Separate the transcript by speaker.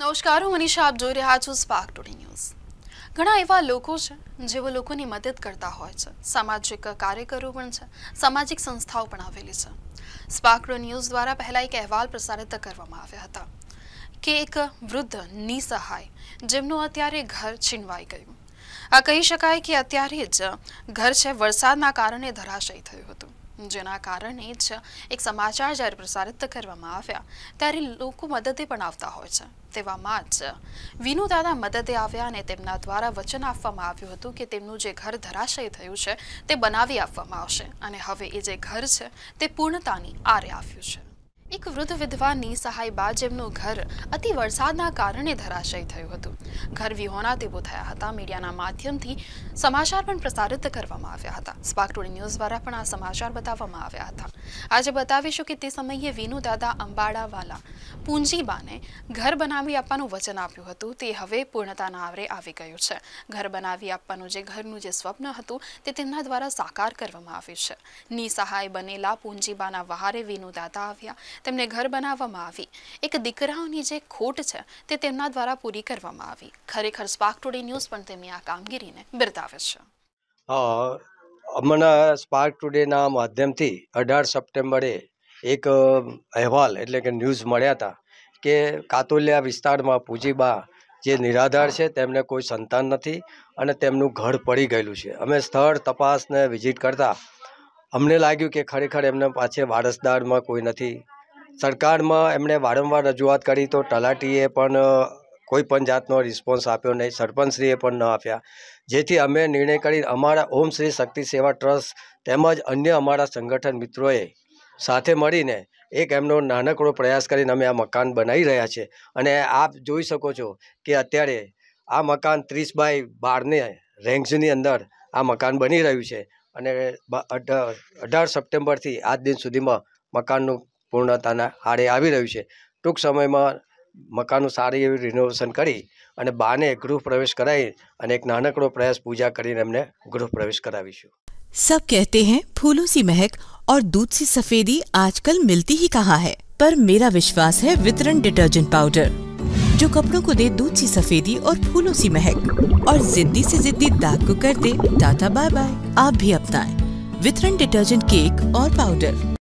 Speaker 1: નમસ્કાર હું મનીષા આપ જોઈ રહ્યા છો સ્પાર્ક ટુડે ન્યૂઝ ઘણા એવા લોકો છે જેઓ લોકોની મદદ કરતા હોય છે સામાજિક કાર્યકરો પણ છે સામાજિક સંસ્થાઓ પણ આવેલી છે સ્પાર્ક ટુડે ન્યૂઝ દ્વારા પહેલાં એક અહેવાલ પ્રસારિત કરવામાં આવ્યા હતા કે એક વૃદ્ધ નિસહાય જેમનું અત્યારે ઘર છીનવાઈ ગયું આ કહી શકાય કે અત્યારે જ ઘર છે વરસાદના કારણે ધરાશયી થયું હતું જેના કારણે જ એક સમાચાર જ્યારે પ્રસારિત કરવામાં આવ્યા ત્યારે લોકો મદદે પણ આવતા હોય છે તેવામાં જ વિનુદાદા મદદે આવ્યા અને તેમના દ્વારા વચન આપવામાં આવ્યું હતું કે તેમનું જે ઘર ધરાશય થયું છે તે બનાવી આપવામાં આવશે અને હવે એ જે ઘર છે તે પૂર્ણતાની આરે આવ્યું છે એક વૃદ્ધ વિધવાની સહાય સહાયબા જેમનું ઘર અતિ વરસાદના કારણે ધરાશય થયું હતું ઘર વિહોણા તેવો થયા હતા મીડિયાના માધ્યમથી સમાચાર પણ પ્રસારિત કરવામાં આવ્યા હતા સ્પાર્ક ટુડે ન્યૂઝ દ્વારા પણ આ સમાચાર બતાવવામાં આવ્યા હતા આજે બતાવીશું કે તે સમયે વિનુ દાદા અંબાડાવાલા પૂંજીબાને ઘર બનાવી આપવાનું વચન આપ્યું હતું તે હવે પૂર્ણતાના આવરે આવી ગયું છે ઘર બનાવી આપવાનું જે ઘરનું જે સ્વપ્ન હતું તે તેમના દ્વારા સાકાર કરવામાં આવ્યું છે નિસહાય બનેલા પૂંજીબાના વહારે વિનુ દાદા આવ્યા તેમને ઘર બનાવવામાં આવી એક દીકરાઓની જે ખોટ છે તે તેમના દ્વારા પૂરી કરવામાં આવી ખરેખર સ્પાર્ક ટુડે ન્યૂઝ પણ તેમની આ કામગીરીને બિરદાવે છે
Speaker 2: હમણાં સ્પાર્ક ટુડેના માધ્યમથી અઢાર સપ્ટેમ્બરે એક અહેવાલ એટલે કે ન્યૂઝ મળ્યા હતા કે કાતુલિયા વિસ્તારમાં પૂજીબા જે નિરાધાર છે તેમને કોઈ સંતાન નથી અને તેમનું ઘર પડી ગયેલું છે અમે સ્થળ તપાસને વિઝિટ કરતાં અમને લાગ્યું કે ખરેખર એમને પાછે વારસદારમાં કોઈ નથી સરકારમાં એમણે વારંવાર રજૂઆત કરી તો તલાટીએ પણ કોઈ પણ જાતનો રિસ્પોન્સ આપ્યો નહીં સરપંચશ્રીએ પણ ન આપ્યા જેથી અમે નિર્ણય કરી અમારા ઓમ શ્રી શક્તિ સેવા ટ્રસ્ટ તેમજ અન્ય અમારા સંગઠન મિત્રોએ સાથે મળીને એક એમનો નાનકડો પ્રયાસ કરીને અમે આ મકાન બનાવી રહ્યા છીએ અને આપ જોઈ શકો છો કે અત્યારે આ મકાન ત્રીસ બાય બારને રેન્ક્સની અંદર આ મકાન બની રહ્યું છે અને અઢાર સપ્ટેમ્બરથી આજ દિન સુધીમાં મકાનનું पूर्णता आड़े आ रही है टूंक समय में સારી सारी एवं रिनेवेशन कर बाने गृह प्रवेश कराई एक એક प्रयास पूजा कर गृह प्रवेश ગૃહ
Speaker 1: सब कहते हैं फूलों सी महक और दूध सी सफेदी आजकल मिलती ही कहाँ है पर मेरा विश्वास है वितरण डिटर्जेंट पाउडर जो कपड़ों को दे दूध सी सफेदी और फूलों सी महक और जिद्दी से जिद्दी दाग को कर दे टाटा बाय बाय आप भी अपनाएं वितरण डिटर्जेंट केक और पाउडर